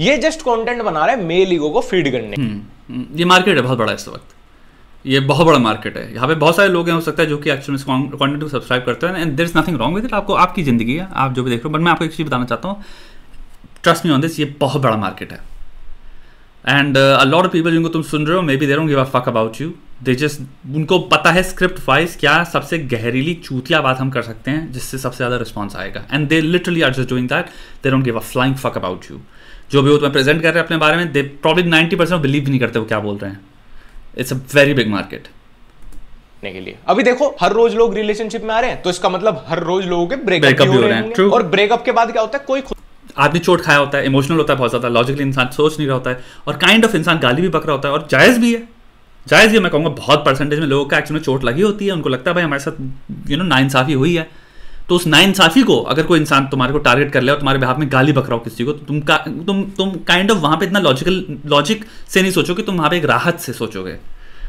ये just content बना रहा है मेल ईगो को फीड करने हम्म, हम्म, ये मार्केट है बहुत बड़ा इस वक्त ये बहुत बड़ा मार्केट है यहाँ पे बहुत सारे लोग हैं हो सकता है जो कि एक्चुअली इस कंटेंट को सब्सक्राइब करते हैं and there is nothing wrong with it आपको आपकी ज़िंदगी है आप जो भी देख रहे हो बट मैं आपको एक चीज़ बताना चाहता हूँ ट्रस्ट मी ऑन दिस ये बहुत बड़ा मार्केट है and a lot of people जिनको तुम सुन रहे हो maybe they give a fuck about you they just उनको पता है स्क्रिप्ट वाइज क्या सबसे गहरीली चूतिया बात हम कर सकते हैं जिससे सबसे ज़्यादा रिस्पॉन्स आएगा and they literally are just doing that they don't give a flying fuck about you जो भी वो तुम्हें प्रेजेंट कर रहे हैं अपने बारे में the problem ninety percent believe नहीं करते वो क्या बोल रहे हैं it's a very big market के लिए अभी देखो हर रोज लोग रिलेशनशिप में आ रहे हैं तो इसका मतलब हर रोज लोगों के ब्रेकअप हो रहे हैं और ब्रेकअप के बाद क्या होता है कोई आदमी चोट खाया होता है इमोशनल होता है बहुत ज़्यादा लॉजिकली इंसान सोच नहीं रहा होता है और काइंड ऑफ इंसान गाली भी पक रहा होता है और जायज़ भी है जायज़ भी मैं कहूंगा बहुत परसेंटेज में लोगों का एक्चुअली चोट लगी होती है उनको लगता है भाई हमारे साथ यू नो नाइंसाफ़ी हुई है तो उस इंसाफी को अगर कोई इंसान तुम्हारे को टारगेट कर ले और तुम्हारे बिहार में गाली बकराओ किसी को तो तुम का, तुम तुम काइंड ऑफ वहाँ पे इतना लॉजिकल लॉजिक से नहीं सोचोगे तुम वहाँ पे एक राहत से सोचोगे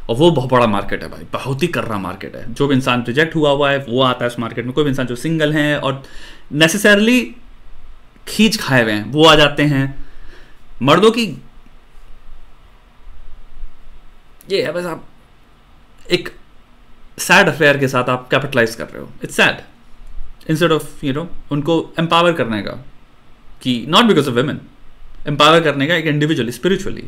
और वो बहुत बड़ा मार्केट है भाई बहुत ही कर्रा मार्केट है जो भी इंसान रिजेक्ट हुआ हुआ है वो आता है उस मार्केट में कोई भी इंसान जो सिंगल हैं और नेसेसरली खींच खाए हुए हैं वो आ जाते हैं मर्दों की ये है बस आप एक सैड अफेयर के साथ आप कैपिटलाइज कर रहे हो it's sad instead of you know उनको एम्पावर करने का कि not because of women empower करने का एक individual spiritually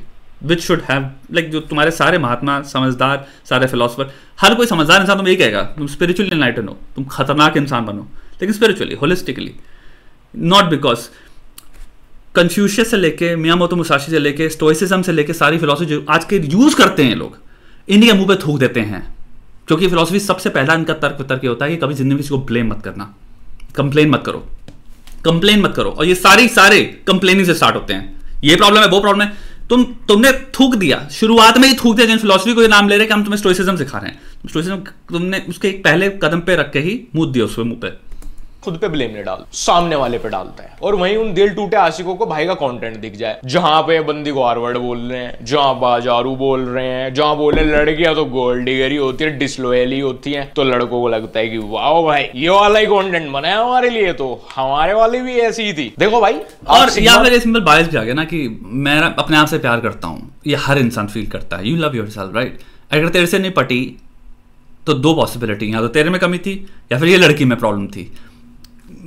which should have like जो तुम्हारे सारे महात्मा समझदार सारे फिलोसफर हर कोई समझदार इंसान तुम यही कहेगा तुम स्पिरिचुअली इनलाइटन हो तुम खतरनाक इंसान बनो लेकिन spiritually holistically not because Confucius से लेके मियाँ मोतो मुसाशी से लेके स्टोइसिज्म से लेके सारी फिलोसफी जो आज के यूज़ करते हैं लोग इन्हीं के मुंह पे थूक देते हैं क्योंकि फिलोसफी सबसे पहला इनका तर्क वितर्क होता है कि कभी जिंदगी किसी को ब्लेम मत करना कंप्लेन मत करो कंप्लेन मत करो और ये सारे सारे कंप्लेनिंग से स्टार्ट होते हैं ये प्रॉब्लम है वो प्रॉब्लम है तुम तुमने थूक दिया शुरुआत में ही थूक दिया जिन फिलोसफी को ये नाम ले रहे हैं कि हम तुम्हें स्टोइसिज्म सिखा रहे हैं स्टोइसिज्म तुमने उसके एक पहले कदम पे रख के ही मुंह दिया उसमें मुंह पर खुद पे ब्लेम नहीं डाल सामने वाले पे डालता है और वहीं उन दिल टूटे आशिकों को भाई का कंटेंट दिख जाए जहां पे बंदी को हारवर्ड बोल रहे हैं जहां बाजारू बोल रहे हैं जहां बोले लड़कियां तो गोल्ड डिगरी होती है डिसलोयली होती है तो लड़कों को लगता है कि वाह भाई ये वाला ही कॉन्टेंट बनाया हमारे लिए तो हमारे वाली भी ऐसी ही थी देखो भाई और यहाँ पर सिंपल बायस भी आ गया ना कि मैं अपने आप से प्यार करता हूँ ये हर इंसान फील करता है you love yourself right अगर तेरे से नहीं पटी तो दो पॉसिबिलिटी या तो तेरे में कमी थी या फिर ये लड़की में प्रॉब्लम थी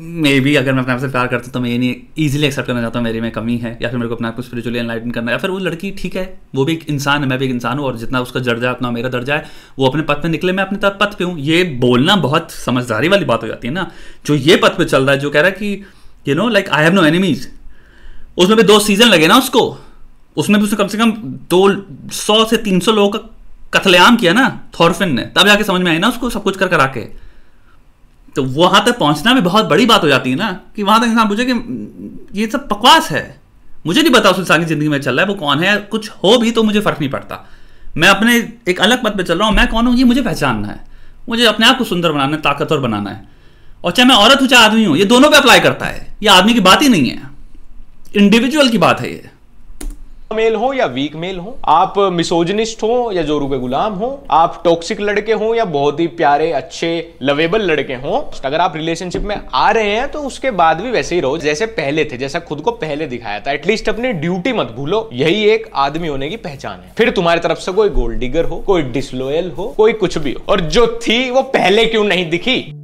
मे भी अगर मैं अपने आप से प्यार करता हूँ तो मैं ये नहीं ईजिली एक्सेप्ट करना चाहता हूँ मेरी में कमी है या फिर मेरे को अपने आप को स्पिरिचुअली एनलाइटन करना है या फिर वो लड़की ठीक है वो भी एक इंसान है मैं भी एक इंसान हूँ और जितना उसका दर्जा है उतना मेरा दर्जा है वो अपने पथ पे निकले मैं अपने पथ पे हूँ ये बोलना बहुत समझदारी वाली बात हो जाती है ना जो ये पथ पे चल रहा है जो कह रहा है कि you know like I have no enemies उसमें भी दो सीजन लगे ना उसको उसमें भी उसने कम से कम दो सौ से तीन सौ लोगों का कथलेआम किया ना थॉरफिन ने तब जाके समझ में आई ना उसको सब कुछ कर करा के तो वहाँ तक पहुँचना भी बहुत बड़ी बात हो जाती है ना कि वहाँ तक इंसान पूछे कि ये सब पकवास है मुझे नहीं पता उस इंसान की ज़िंदगी में चल रहा है वो कौन है कुछ हो भी तो मुझे फ़र्क नहीं पड़ता मैं अपने एक अलग पद पर चल रहा हूँ मैं कौन हूँ ये मुझे पहचानना है मुझे अपने आप को सुंदर बनाना है ताकतवर बनाना है और चाहे मैं औरत हूँ चाहे आदमी हूँ ये दोनों पे अप्लाई करता है ये आदमी की बात ही नहीं है इंडिविजुअल की बात है ये मेल हो या वीक मेल हो आप मिसोजनिस्ट हो या जोरू के गुलाम हो आप टॉक्सिक लड़के हो या बहुत ही प्यारे अच्छे लवेबल लड़के हो अगर आप रिलेशनशिप में आ रहे हैं तो उसके बाद भी वैसे ही रहो जैसे पहले थे जैसा खुद को पहले दिखाया था एटलीस्ट अपनी ड्यूटी मत भूलो यही एक आदमी होने की पहचान है फिर तुम्हारी तरफ से कोई गोल्ड डिगर हो कोई डिसलोयल हो कोई कुछ भी हो और जो थी वो पहले क्यों नहीं दिखी